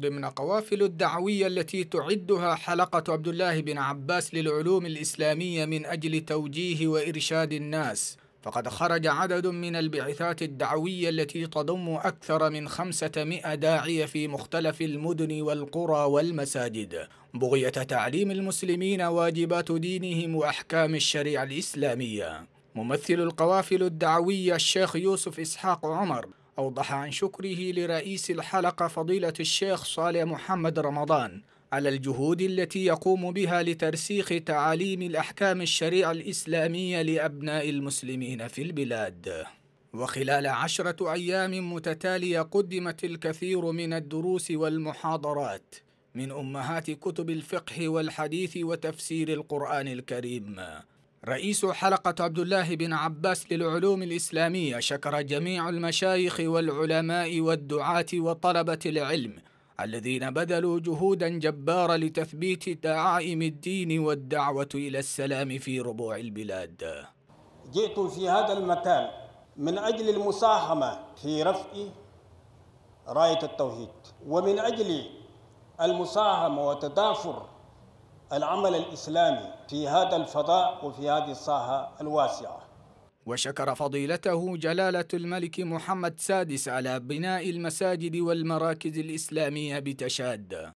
ضمن قوافل الدعوية التي تعدها حلقة عبد الله بن عباس للعلوم الإسلامية من أجل توجيه وإرشاد الناس فقد خرج عدد من البعثات الدعوية التي تضم أكثر من 500 داعية في مختلف المدن والقرى والمساجد بغية تعليم المسلمين واجبات دينهم وأحكام الشريعة الإسلامية ممثل القوافل الدعوية الشيخ يوسف إسحاق عمر أوضح عن شكره لرئيس الحلقة فضيلة الشيخ صالح محمد رمضان على الجهود التي يقوم بها لترسيخ تعاليم الأحكام الشريعة الإسلامية لأبناء المسلمين في البلاد وخلال عشرة أيام متتالية قدمت الكثير من الدروس والمحاضرات من أمهات كتب الفقه والحديث وتفسير القرآن الكريم رئيس حلقة عبد الله بن عباس للعلوم الإسلامية شكر جميع المشايخ والعلماء والدعاة وطلبة العلم الذين بذلوا جهودا جبارة لتثبيت دعائم الدين والدعوة إلى السلام في ربوع البلاد جئت في هذا المكان من أجل المساهمة في رفع راية التوحيد ومن أجل المساهمة وتدافر العمل الإسلامي في هذا الفضاء وفي هذه الساحة الواسعة وشكر فضيلته جلالة الملك محمد سادس على بناء المساجد والمراكز الإسلامية بتشاد